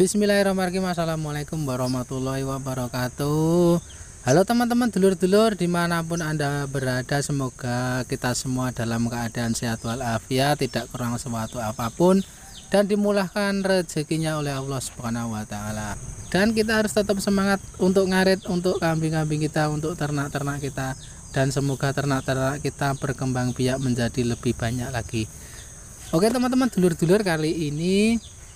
Bismillahirrahmanirrahim Assalamualaikum warahmatullahi wabarakatuh Halo teman-teman dulur-dulur dimanapun anda berada Semoga kita semua dalam keadaan sehat walafiat Tidak kurang sesuatu apapun Dan dimulakan rezekinya oleh Allah subhanahu wa ta'ala Dan kita harus tetap semangat untuk ngarit Untuk kambing-kambing kita, untuk ternak-ternak kita Dan semoga ternak-ternak kita berkembang biak menjadi lebih banyak lagi Oke teman-teman dulur-dulur kali ini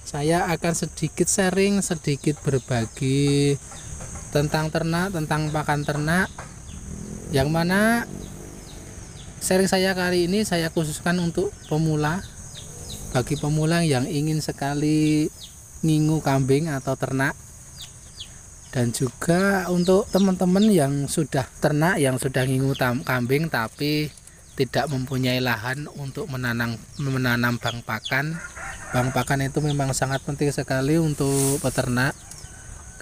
saya akan sedikit sharing sedikit berbagi tentang ternak tentang pakan ternak yang mana sharing saya kali ini saya khususkan untuk pemula bagi pemula yang ingin sekali ngingu kambing atau ternak dan juga untuk teman-teman yang sudah ternak yang sudah ngingu kambing tapi tidak mempunyai lahan untuk menanam menanam bang pakan Bank pakan itu memang sangat penting sekali untuk peternak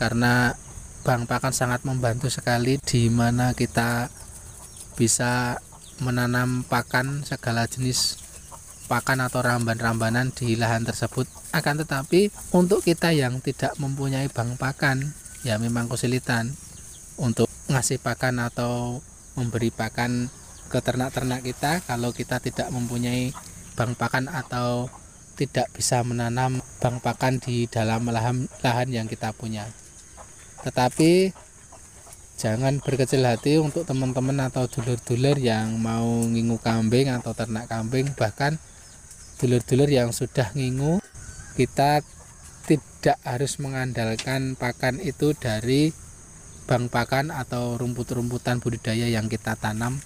karena bank pakan sangat membantu sekali di mana kita bisa menanam pakan segala jenis pakan atau ramban-rambanan di lahan tersebut. Akan tetapi untuk kita yang tidak mempunyai bank pakan ya memang kesulitan untuk ngasih pakan atau memberi pakan ke ternak-ternak kita kalau kita tidak mempunyai bank pakan atau tidak bisa menanam bang pakan di dalam lahan, lahan yang kita punya. Tetapi jangan berkecil hati untuk teman-teman atau dulur-dulur yang mau ngingu kambing atau ternak kambing bahkan dulur-dulur yang sudah ngingu kita tidak harus mengandalkan pakan itu dari bank pakan atau rumput-rumputan budidaya yang kita tanam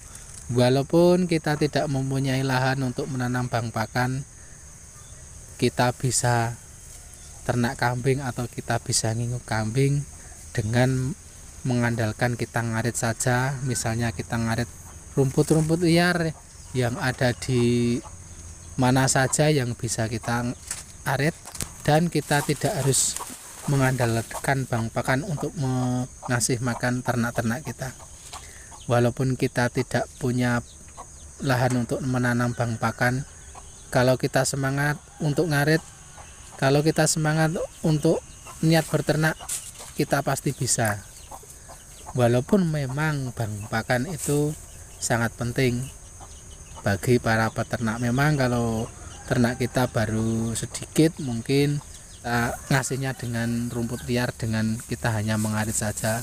walaupun kita tidak mempunyai lahan untuk menanam bank pakan kita bisa ternak kambing atau kita bisa nginguk kambing dengan mengandalkan kita ngarit saja misalnya kita ngarit rumput-rumput liar yang ada di mana saja yang bisa kita arit dan kita tidak harus mengandalkan bank pakan untuk mengasih makan ternak-ternak kita walaupun kita tidak punya lahan untuk menanam bank pakan kalau kita semangat untuk ngarit kalau kita semangat untuk niat berternak kita pasti bisa walaupun memang bahan pakan itu sangat penting bagi para peternak memang kalau ternak kita baru sedikit mungkin uh, ngasihnya dengan rumput liar dengan kita hanya mengarit saja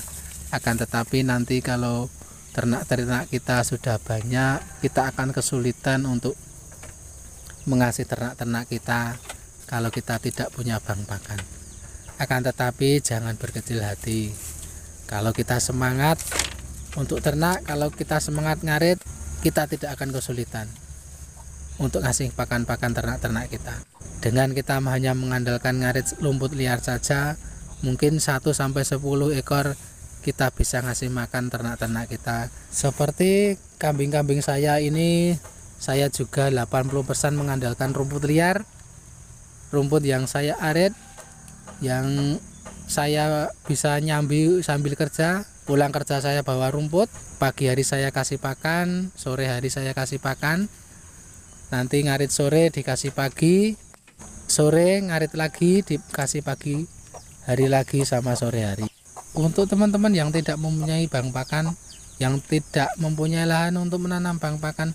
akan tetapi nanti kalau ternak-ternak kita sudah banyak kita akan kesulitan untuk mengasih ternak-ternak kita kalau kita tidak punya bank pakan. Akan tetapi jangan berkecil hati. Kalau kita semangat untuk ternak, kalau kita semangat ngarit, kita tidak akan kesulitan untuk ngasih pakan-pakan ternak-ternak kita. Dengan kita hanya mengandalkan ngarit lumput liar saja, mungkin 1 sampai 10 ekor kita bisa ngasih makan ternak-ternak kita. Seperti kambing-kambing saya ini saya juga 80% mengandalkan rumput liar, rumput yang saya aret, yang saya bisa nyambi sambil kerja. Pulang kerja saya bawa rumput, pagi hari saya kasih pakan, sore hari saya kasih pakan. Nanti ngarit sore dikasih pagi, sore ngarit lagi dikasih pagi hari lagi sama sore hari. Untuk teman-teman yang tidak mempunyai bank pakan, yang tidak mempunyai lahan untuk menanam bank pakan,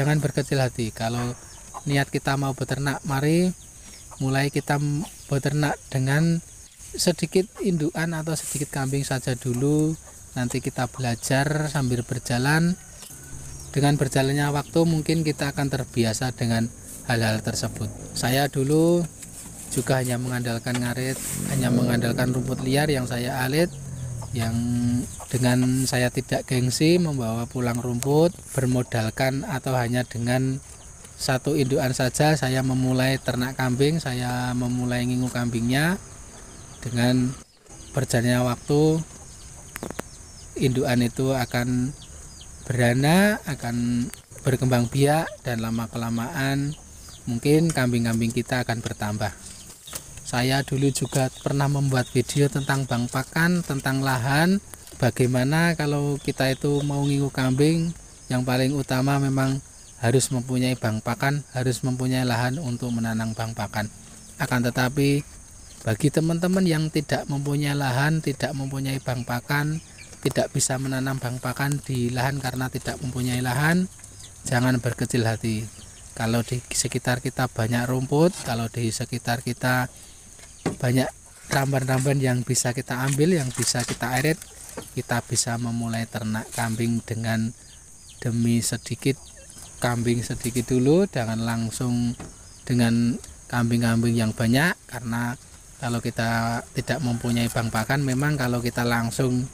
jangan berkecil hati kalau niat kita mau beternak mari mulai kita beternak dengan sedikit indukan atau sedikit kambing saja dulu nanti kita belajar sambil berjalan dengan berjalannya waktu mungkin kita akan terbiasa dengan hal-hal tersebut saya dulu juga hanya mengandalkan ngarit hanya mengandalkan rumput liar yang saya alit yang dengan saya tidak gengsi membawa pulang rumput bermodalkan atau hanya dengan satu induan saja saya memulai ternak kambing saya memulai ngingu kambingnya dengan berjalannya waktu induan itu akan beranak akan berkembang biak dan lama kelamaan mungkin kambing-kambing kita akan bertambah saya dulu juga pernah membuat video tentang bank pakan, tentang lahan, bagaimana kalau kita itu mau ngingu kambing, yang paling utama memang harus mempunyai bank pakan, harus mempunyai lahan untuk menanam bank pakan. Akan tetapi bagi teman-teman yang tidak mempunyai lahan, tidak mempunyai bank pakan, tidak bisa menanam bank pakan di lahan karena tidak mempunyai lahan, jangan berkecil hati. Kalau di sekitar kita banyak rumput, kalau di sekitar kita banyak ramban-ramban yang bisa kita ambil yang bisa kita irit kita bisa memulai ternak kambing dengan demi sedikit kambing sedikit dulu jangan langsung dengan kambing-kambing yang banyak karena kalau kita tidak mempunyai bank pakan memang kalau kita langsung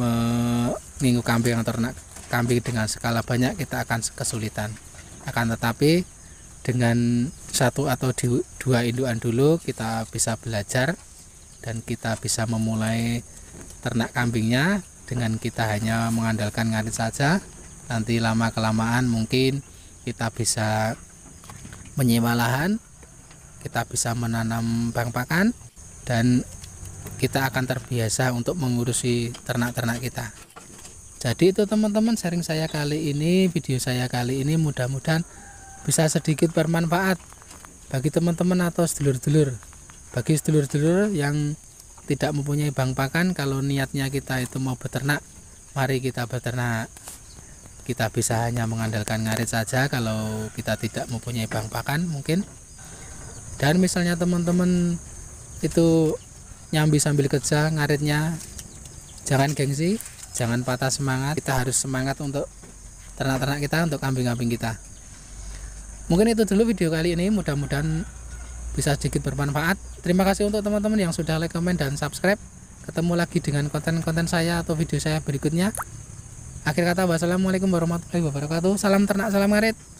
menginggu kambing atau ternak kambing dengan skala banyak kita akan kesulitan akan tetapi dengan satu atau dua induan dulu kita bisa belajar dan kita bisa memulai ternak kambingnya dengan kita hanya mengandalkan ngarit saja nanti lama kelamaan mungkin kita bisa menyewa lahan kita bisa menanam bank pakan dan kita akan terbiasa untuk mengurusi ternak-ternak kita jadi itu teman-teman sharing saya kali ini video saya kali ini mudah-mudahan bisa sedikit bermanfaat bagi teman-teman atau sedulur-dulur bagi sedulur-dulur yang tidak mempunyai bank pakan kalau niatnya kita itu mau beternak mari kita beternak kita bisa hanya mengandalkan ngarit saja kalau kita tidak mempunyai bank pakan mungkin dan misalnya teman-teman itu nyambi sambil kerja ngaritnya jangan gengsi jangan patah semangat kita harus semangat untuk ternak-ternak kita untuk kambing-kambing kita mungkin itu dulu video kali ini mudah-mudahan bisa sedikit bermanfaat terima kasih untuk teman-teman yang sudah like comment dan subscribe ketemu lagi dengan konten-konten saya atau video saya berikutnya akhir kata wassalamualaikum warahmatullahi wabarakatuh salam ternak salam ngarit